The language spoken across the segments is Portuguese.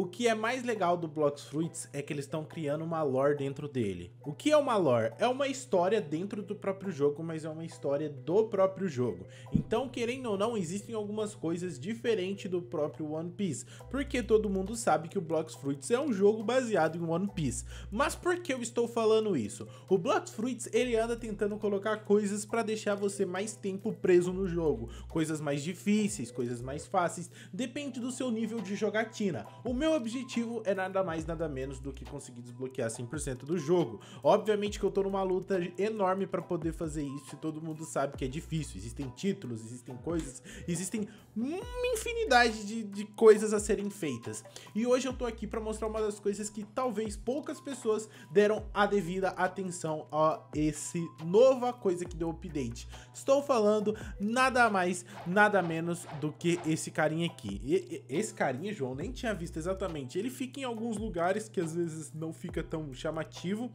O que é mais legal do Blocks Fruits é que eles estão criando uma lore dentro dele. O que é uma lore? É uma história dentro do próprio jogo, mas é uma história do próprio jogo. Então, querendo ou não, existem algumas coisas diferentes do próprio One Piece, porque todo mundo sabe que o Blocks Fruits é um jogo baseado em One Piece. Mas por que eu estou falando isso? O Blocks Fruits, ele anda tentando colocar coisas para deixar você mais tempo preso no jogo, coisas mais difíceis, coisas mais fáceis, depende do seu nível de jogatina. O meu meu objetivo é nada mais, nada menos do que conseguir desbloquear 100% do jogo. Obviamente que eu tô numa luta enorme para poder fazer isso e todo mundo sabe que é difícil. Existem títulos, existem coisas, existem uma infinidade de, de coisas a serem feitas. E hoje eu tô aqui para mostrar uma das coisas que talvez poucas pessoas deram a devida atenção a esse nova coisa que deu update. Estou falando nada mais, nada menos do que esse carinha aqui. E, e, esse carinha, João, nem tinha visto exatamente exatamente. Ele fica em alguns lugares que às vezes não fica tão chamativo.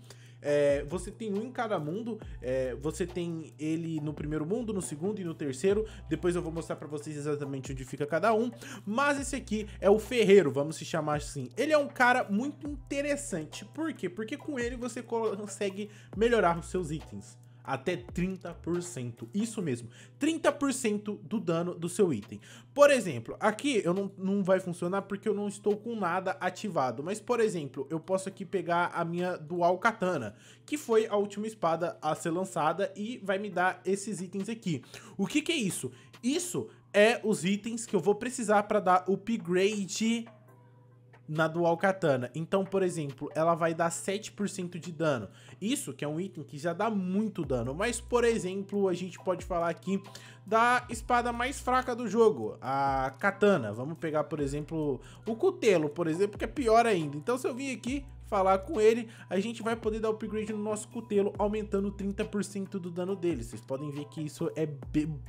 É, você tem um em cada mundo, é, você tem ele no primeiro mundo, no segundo e no terceiro. Depois eu vou mostrar para vocês exatamente onde fica cada um. Mas esse aqui é o Ferreiro, vamos se chamar assim. Ele é um cara muito interessante. Por quê? Porque com ele você consegue melhorar os seus itens até 30%. Isso mesmo, 30% do dano do seu item. Por exemplo, aqui eu não, não vai funcionar porque eu não estou com nada ativado, mas por exemplo, eu posso aqui pegar a minha Dual Katana, que foi a última espada a ser lançada e vai me dar esses itens aqui. O que que é isso? Isso é os itens que eu vou precisar para dar upgrade na Dual Katana. Então, por exemplo, ela vai dar 7% de dano. Isso que é um item que já dá muito dano. Mas, por exemplo, a gente pode falar aqui da espada mais fraca do jogo, a Katana. Vamos pegar, por exemplo, o Cutelo, por exemplo, que é pior ainda. Então, se eu vim aqui falar com ele, a gente vai poder dar upgrade no nosso cutelo, aumentando 30% do dano dele. Vocês podem ver que isso é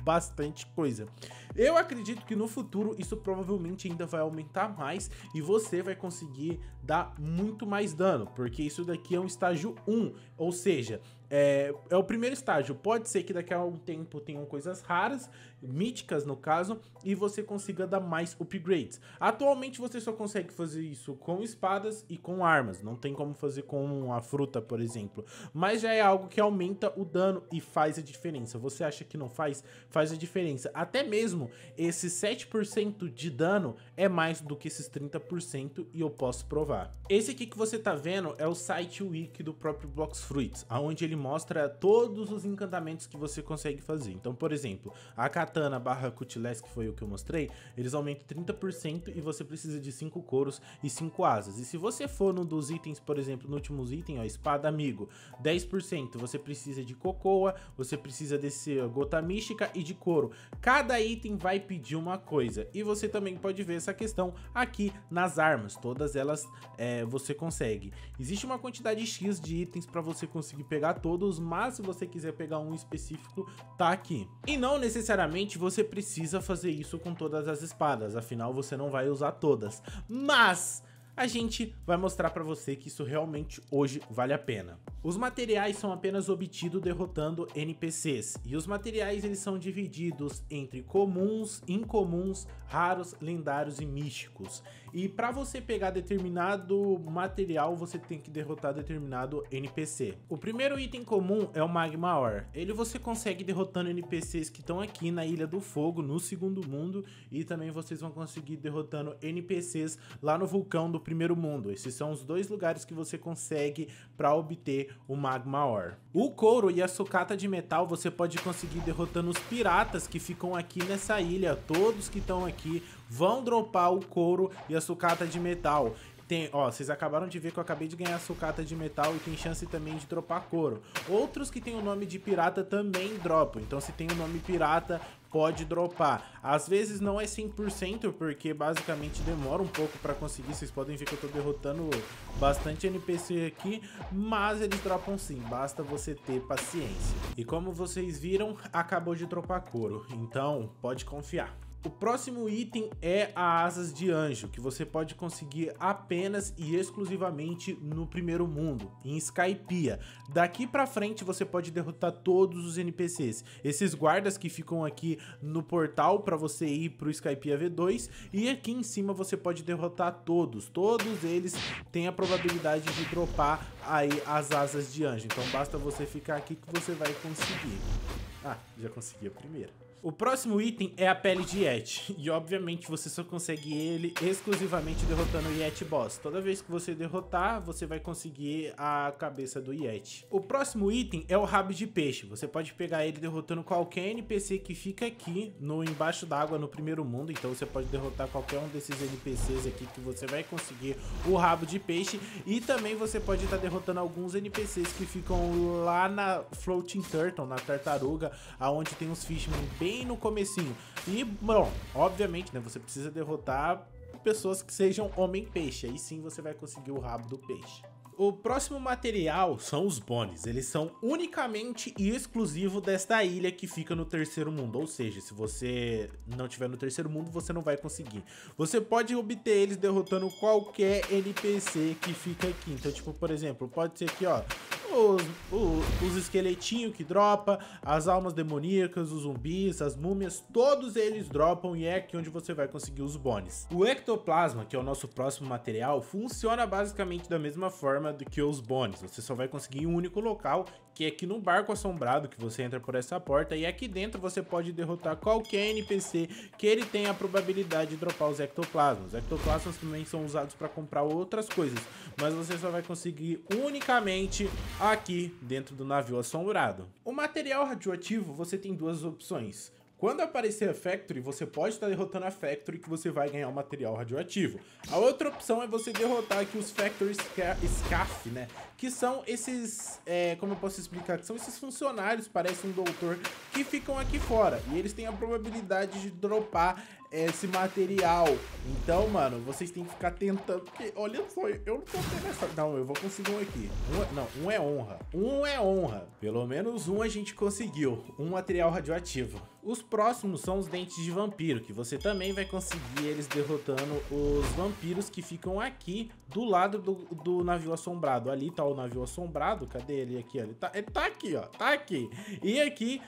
bastante coisa. Eu acredito que no futuro isso provavelmente ainda vai aumentar mais e você vai conseguir dar muito mais dano, porque isso daqui é um estágio 1, ou seja, é, é o primeiro estágio. Pode ser que daqui a um tempo tenham coisas raras míticas no caso, e você consiga dar mais upgrades. Atualmente você só consegue fazer isso com espadas e com armas, não tem como fazer com a fruta, por exemplo. Mas já é algo que aumenta o dano e faz a diferença. Você acha que não faz? Faz a diferença. Até mesmo esse 7% de dano é mais do que esses 30% e eu posso provar. Esse aqui que você tá vendo é o site wiki do próprio Blocks Fruits, onde ele mostra todos os encantamentos que você consegue fazer. Então, por exemplo, a Kat katana barra cutlass, que foi o que eu mostrei, eles aumentam 30% e você precisa de 5 coros e 5 asas. E se você for no dos itens, por exemplo, no último item, ó, espada amigo, 10%, você precisa de cocoa, você precisa desse gota mística e de couro. Cada item vai pedir uma coisa. E você também pode ver essa questão aqui nas armas, todas elas é, você consegue. Existe uma quantidade X de itens para você conseguir pegar todos, mas se você quiser pegar um específico, tá aqui. E não necessariamente Obviamente você precisa fazer isso com todas as espadas, afinal você não vai usar todas. Mas a gente vai mostrar para você que isso realmente hoje vale a pena. Os materiais são apenas obtidos derrotando NPCs, e os materiais eles são divididos entre comuns, incomuns, raros, lendários e místicos. E para você pegar determinado material, você tem que derrotar determinado NPC. O primeiro item comum é o Magma Ore. Ele você consegue derrotando NPCs que estão aqui na Ilha do Fogo, no segundo mundo, e também vocês vão conseguir derrotando NPCs lá no vulcão do primeiro mundo. Esses são os dois lugares que você consegue para obter o Magma Ore. O couro e a sucata de metal você pode conseguir derrotando os piratas que ficam aqui nessa ilha. Todos que estão aqui vão dropar o couro e a sucata de metal. Tem, ó, vocês acabaram de ver que eu acabei de ganhar sucata de metal e tem chance também de dropar couro. Outros que tem o nome de pirata também dropam. Então se tem o nome pirata, pode dropar. Às vezes não é 100%, porque basicamente demora um pouco para conseguir. Vocês podem ver que eu estou derrotando bastante NPC aqui, mas eles dropam sim, basta você ter paciência. E como vocês viram, acabou de dropar couro, então pode confiar. O próximo item é a Asas de Anjo, que você pode conseguir apenas e exclusivamente no primeiro mundo, em Skypiea. Daqui pra frente você pode derrotar todos os NPCs. Esses guardas que ficam aqui no portal para você ir pro Skypiea V2, e aqui em cima você pode derrotar todos. Todos eles têm a probabilidade de dropar aí as Asas de Anjo, então basta você ficar aqui que você vai conseguir. Ah, já consegui a primeira. O próximo item é a pele de Yeti, e obviamente você só consegue ele exclusivamente derrotando o Yeti Boss. Toda vez que você derrotar, você vai conseguir a cabeça do Yeti. O próximo item é o rabo de peixe, você pode pegar ele derrotando qualquer NPC que fica aqui no embaixo d'água no primeiro mundo, então você pode derrotar qualquer um desses NPCs aqui que você vai conseguir o rabo de peixe, e também você pode estar tá derrotando alguns NPCs que ficam lá na Floating Turtle, na tartaruga, aonde tem uns Fishman bem bem no comecinho. E, bom, obviamente, né, você precisa derrotar pessoas que sejam homem-peixe. Aí sim você vai conseguir o rabo do peixe. O próximo material são os bones, eles são unicamente e exclusivo desta ilha que fica no terceiro mundo, ou seja, se você não tiver no terceiro mundo, você não vai conseguir. Você pode obter eles derrotando qualquer NPC que fica aqui, então tipo, por exemplo, pode ser aqui ó, os, os, os esqueletinhos que dropa, as almas demoníacas, os zumbis, as múmias, todos eles dropam e é aqui onde você vai conseguir os bones. O ectoplasma, que é o nosso próximo material, funciona basicamente da mesma forma forma do que os bônus. Você só vai conseguir em um único local, que é aqui no barco assombrado, que você entra por essa porta. E aqui dentro você pode derrotar qualquer NPC que ele tenha a probabilidade de dropar os ectoplasmas. ectoplasmas também são usados para comprar outras coisas, mas você só vai conseguir unicamente aqui dentro do navio assombrado. O material radioativo você tem duas opções. Quando aparecer a Factory, você pode estar derrotando a Factory que você vai ganhar o material radioativo. A outra opção é você derrotar aqui os Factory Scarf, né? Que são esses, é, como eu posso explicar, que são esses funcionários, parece um doutor, que ficam aqui fora. E eles têm a probabilidade de dropar esse material. Então, mano, vocês têm que ficar tentando. Porque, olha só, eu não tô essa. Não, eu vou conseguir um aqui. Um não, um é honra. Um é honra. Pelo menos um a gente conseguiu. Um material radioativo. Os próximos são os dentes de vampiro, que você também vai conseguir eles derrotando os vampiros que ficam aqui do lado do, do navio assombrado. Ali tá o navio assombrado. Cadê ele aqui? Ele tá, ele tá aqui, ó. Tá aqui. E aqui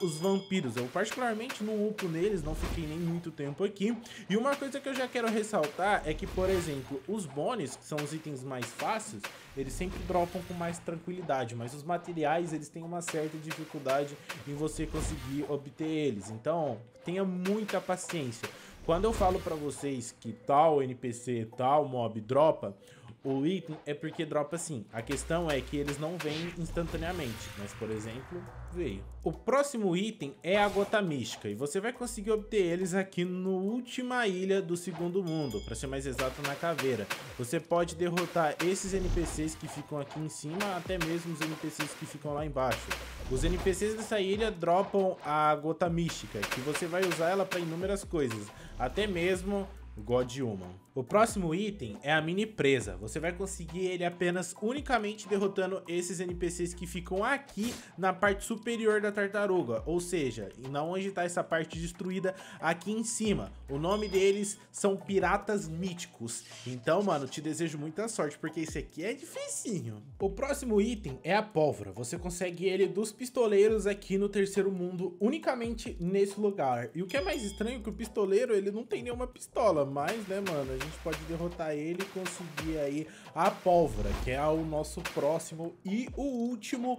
os vampiros. Eu particularmente não upo neles, não fiquei nem muito tempo aqui. E uma coisa que eu já quero ressaltar é que, por exemplo, os bônus, que são os itens mais fáceis, eles sempre dropam com mais tranquilidade, mas os materiais, eles têm uma certa dificuldade em você conseguir obter eles. Então, tenha muita paciência. Quando eu falo para vocês que tal NPC, tal mob dropa, o item é porque dropa sim. A questão é que eles não vêm instantaneamente, mas, por exemplo, veio. O próximo item é a Gota Mística, e você vai conseguir obter eles aqui no Última Ilha do Segundo Mundo, para ser mais exato, na Caveira. Você pode derrotar esses NPCs que ficam aqui em cima, até mesmo os NPCs que ficam lá embaixo. Os NPCs dessa ilha dropam a Gota Mística, que você vai usar ela para inúmeras coisas, até mesmo God Human. O próximo item é a mini presa. Você vai conseguir ele apenas unicamente derrotando esses NPCs que ficam aqui na parte superior da tartaruga, ou seja, na onde está essa parte destruída aqui em cima. O nome deles são piratas míticos. Então, mano, te desejo muita sorte, porque esse aqui é dificinho. O próximo item é a pólvora. Você consegue ele dos pistoleiros aqui no terceiro mundo, unicamente nesse lugar. E o que é mais estranho é que o pistoleiro, ele não tem nenhuma pistola, mais, mas, né, mano, a gente pode derrotar ele e conseguir aí a pólvora, que é o nosso próximo e o último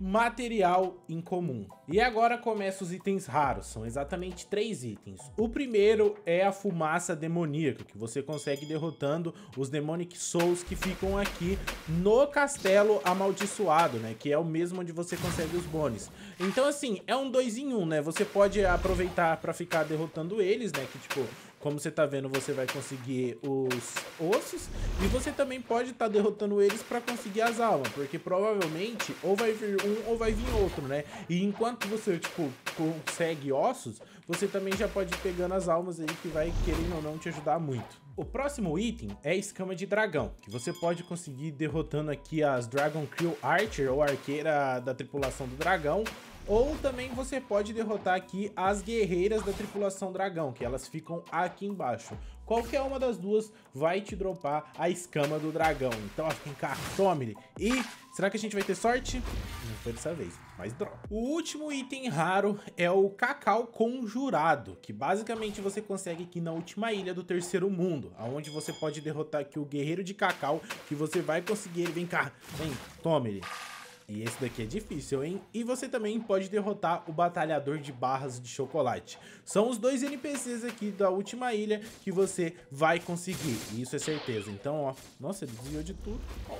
material incomum. E agora começam os itens raros, são exatamente três itens. O primeiro é a fumaça demoníaca, que você consegue derrotando os Demonic Souls que ficam aqui no castelo amaldiçoado, né? Que é o mesmo onde você consegue os bones. Então, assim, é um dois em um, né? Você pode aproveitar para ficar derrotando eles, né? Que, tipo, como você tá vendo, você vai conseguir os ossos. E você também pode estar tá derrotando eles para conseguir as almas. Porque provavelmente ou vai vir um ou vai vir outro, né? E enquanto você, tipo, consegue ossos, você também já pode ir pegando as almas aí que vai, querendo ou não, te ajudar muito. O próximo item é escama de dragão, que você pode conseguir derrotando aqui as Dragon Crew Archer, ou arqueira da tripulação do dragão, ou também você pode derrotar aqui as guerreiras da tripulação dragão, que elas ficam aqui embaixo. Qualquer uma das duas vai te dropar a escama do dragão. Então, ó, vem cá, tome E será que a gente vai ter sorte? Não foi dessa vez, mas droga. O último item raro é o Cacau Conjurado, que basicamente você consegue aqui na última ilha do terceiro mundo, aonde você pode derrotar aqui o Guerreiro de Cacau, que você vai conseguir ele. Vem cá, vem, tome ele. E esse daqui é difícil, hein? E você também pode derrotar o Batalhador de Barras de Chocolate. São os dois NPCs aqui da última ilha que você vai conseguir. E isso é certeza. Então, ó... Nossa, ele desviou de tudo. Ó,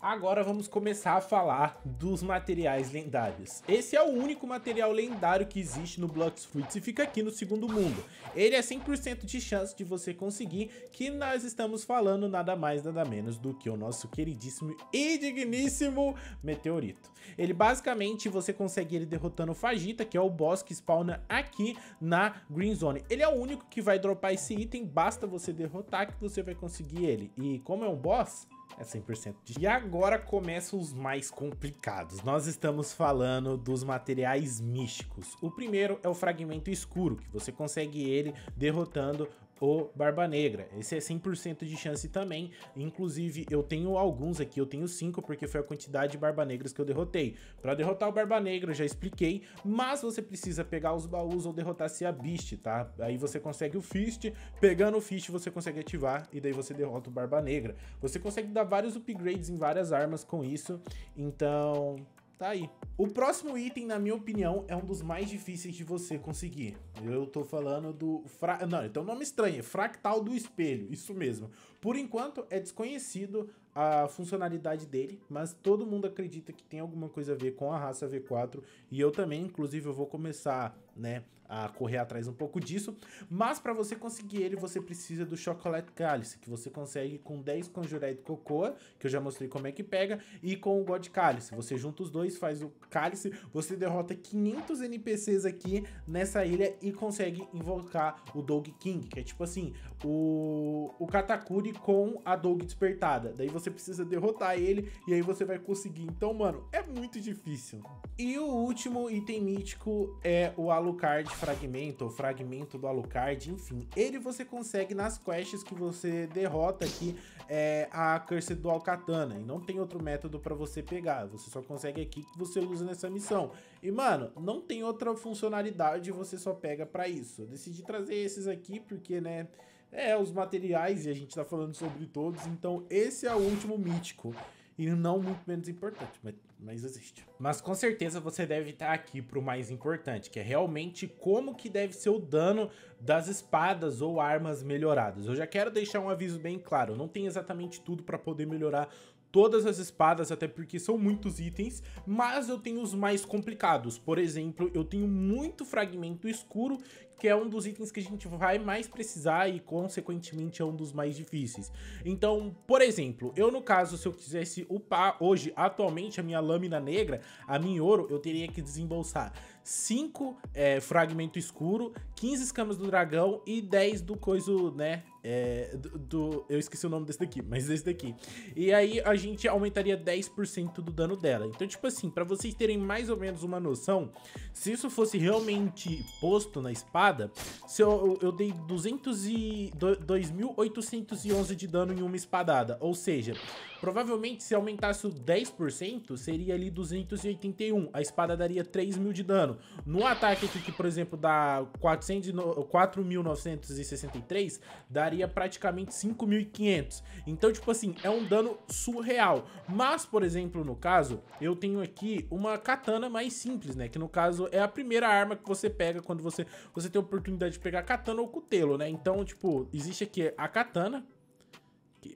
Agora vamos começar a falar dos materiais lendários. Esse é o único material lendário que existe no Blocks Fruits e fica aqui no segundo mundo. Ele é 100% de chance de você conseguir, que nós estamos falando nada mais nada menos do que o nosso queridíssimo e digníssimo meteorito. Ele basicamente você consegue ele derrotando o Fajita, que é o boss que spawna aqui na Green Zone. Ele é o único que vai dropar esse item, basta você derrotar que você vai conseguir ele. E como é um boss, é 100% de... E agora começam os mais complicados. Nós estamos falando dos materiais místicos. O primeiro é o fragmento escuro, que você consegue ele derrotando o Barba Negra. Esse é 100% de chance também. Inclusive, eu tenho alguns aqui, eu tenho 5, porque foi a quantidade de Barba Negras que eu derrotei. Para derrotar o Barba Negra, já expliquei, mas você precisa pegar os baús ou derrotar se a Beast, tá? Aí você consegue o Fist, pegando o Fist você consegue ativar e daí você derrota o Barba Negra. Você consegue dar vários upgrades em várias armas com isso, então Tá aí. O próximo item, na minha opinião, é um dos mais difíceis de você conseguir. Eu tô falando do... Fra... Não, então nome estranho, fractal do espelho, isso mesmo. Por enquanto, é desconhecido a funcionalidade dele, mas todo mundo acredita que tem alguma coisa a ver com a raça V4, e eu também, inclusive, eu vou começar né, a correr atrás um pouco disso. Mas para você conseguir ele, você precisa do chocolate cálice, que você consegue com 10 conjuré de cocoa, que eu já mostrei como é que pega, e com o god cálice. Você junta os dois, faz o cálice, você derrota 500 NPCs aqui nessa ilha e consegue invocar o Dog King, que é tipo assim, o, o Katakuri com a Dog despertada. Daí você precisa derrotar ele e aí você vai conseguir. Então, mano, é muito difícil. E o último item mítico é o Alu Alucard Fragmento, ou Fragmento do Alucard, enfim. Ele você consegue nas quests que você derrota aqui é, a Cursed do Alcatana. E não tem outro método pra você pegar. Você só consegue aqui que você usa nessa missão. E, mano, não tem outra funcionalidade você só pega pra isso. Eu decidi trazer esses aqui porque, né... É, os materiais, e a gente tá falando sobre todos, então esse é o último mítico. E não muito menos importante, mas mas existe. Mas com certeza você deve estar aqui para o mais importante, que é realmente como que deve ser o dano das espadas ou armas melhoradas. Eu já quero deixar um aviso bem claro, não tem exatamente tudo para poder melhorar todas as espadas, até porque são muitos itens, mas eu tenho os mais complicados. Por exemplo, eu tenho muito fragmento escuro, que é um dos itens que a gente vai mais precisar e, consequentemente, é um dos mais difíceis. Então, por exemplo, eu no caso, se eu quisesse upar hoje, atualmente, a minha lâmina negra, a minha ouro, eu teria que desembolsar 5 é, Fragmento Escuro, 15 Escamas do Dragão e 10 do coiso, né? É, do, do, eu esqueci o nome desse daqui, mas esse daqui. E aí a gente aumentaria 10% do dano dela. Então, tipo assim, para vocês terem mais ou menos uma noção, se isso fosse realmente posto na espada, se eu, eu dei 2.811 de dano em uma espadada, ou seja, Provavelmente, se aumentasse o 10%, seria ali 281. A espada daria 3 mil de dano. No ataque aqui, que por exemplo dá 4.963, daria praticamente 5.500. Então, tipo assim, é um dano surreal. Mas, por exemplo, no caso, eu tenho aqui uma katana mais simples, né? Que no caso é a primeira arma que você pega quando você, você tem a oportunidade de pegar katana ou cutelo, né? Então, tipo, existe aqui a katana,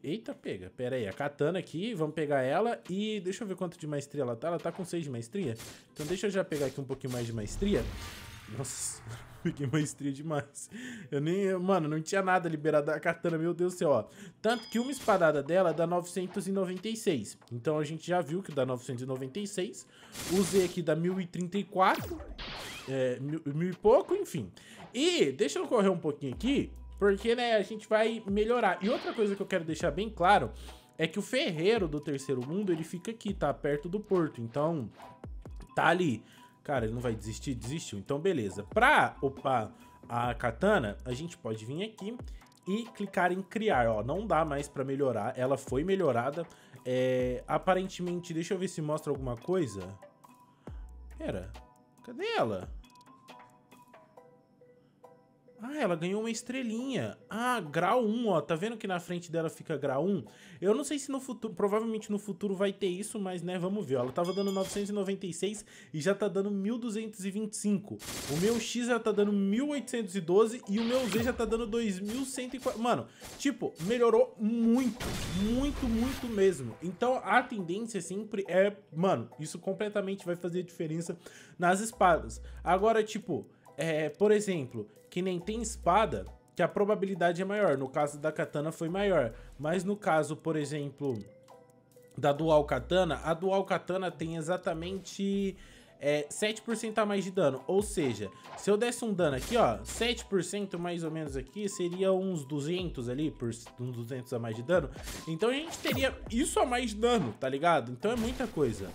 Eita, pega. Pera aí, a katana aqui, vamos pegar ela e deixa eu ver quanto de maestria ela tá. Ela tá com 6 de maestria. Então deixa eu já pegar aqui um pouquinho mais de maestria. Nossa, peguei maestria demais. Eu nem... Mano, não tinha nada liberado da katana, meu Deus do céu, ó. Tanto que uma espadada dela é dá 996. Então a gente já viu que dá 996. Usei aqui dá 1034. É, mil, mil e pouco, enfim. E deixa eu correr um pouquinho aqui porque, né, a gente vai melhorar. E outra coisa que eu quero deixar bem claro é que o ferreiro do terceiro mundo, ele fica aqui, tá? Perto do porto. Então, tá ali. Cara, ele não vai desistir, desistiu. Então, beleza. Pra opar a katana, a gente pode vir aqui e clicar em criar, ó, não dá mais para melhorar, ela foi melhorada, é, aparentemente, deixa eu ver se mostra alguma coisa, pera, cadê ela? Ah, ela ganhou uma estrelinha. Ah, grau 1, ó. Tá vendo que na frente dela fica grau 1? Eu não sei se no futuro, provavelmente no futuro vai ter isso, mas né, vamos ver. Ela tava dando 996 e já tá dando 1225. O meu X já tá dando 1812 e o meu Z já tá dando 2140. Mano, tipo, melhorou muito, muito, muito mesmo. Então a tendência sempre é, mano, isso completamente vai fazer diferença nas espadas. Agora, tipo, é, por exemplo, que nem tem espada, que a probabilidade é maior. No caso da katana foi maior. Mas no caso, por exemplo, da dual katana, a dual katana tem exatamente é, 7% a mais de dano. Ou seja, se eu desse um dano aqui, ó, 7% mais ou menos aqui, seria uns 200 ali, por uns 200 a mais de dano. Então a gente teria isso a mais de dano, tá ligado? Então é muita coisa.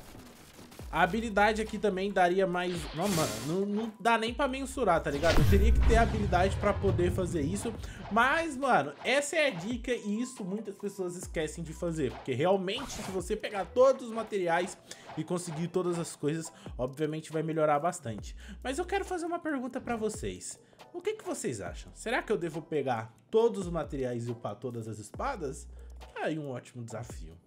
A habilidade aqui também daria mais... Não, mano, não, não dá nem pra mensurar, tá ligado? Eu teria que ter habilidade pra poder fazer isso. Mas, mano, essa é a dica e isso muitas pessoas esquecem de fazer. Porque realmente, se você pegar todos os materiais e conseguir todas as coisas, obviamente vai melhorar bastante. Mas eu quero fazer uma pergunta pra vocês. O que, que vocês acham? Será que eu devo pegar todos os materiais e upar todas as espadas? É aí um ótimo desafio.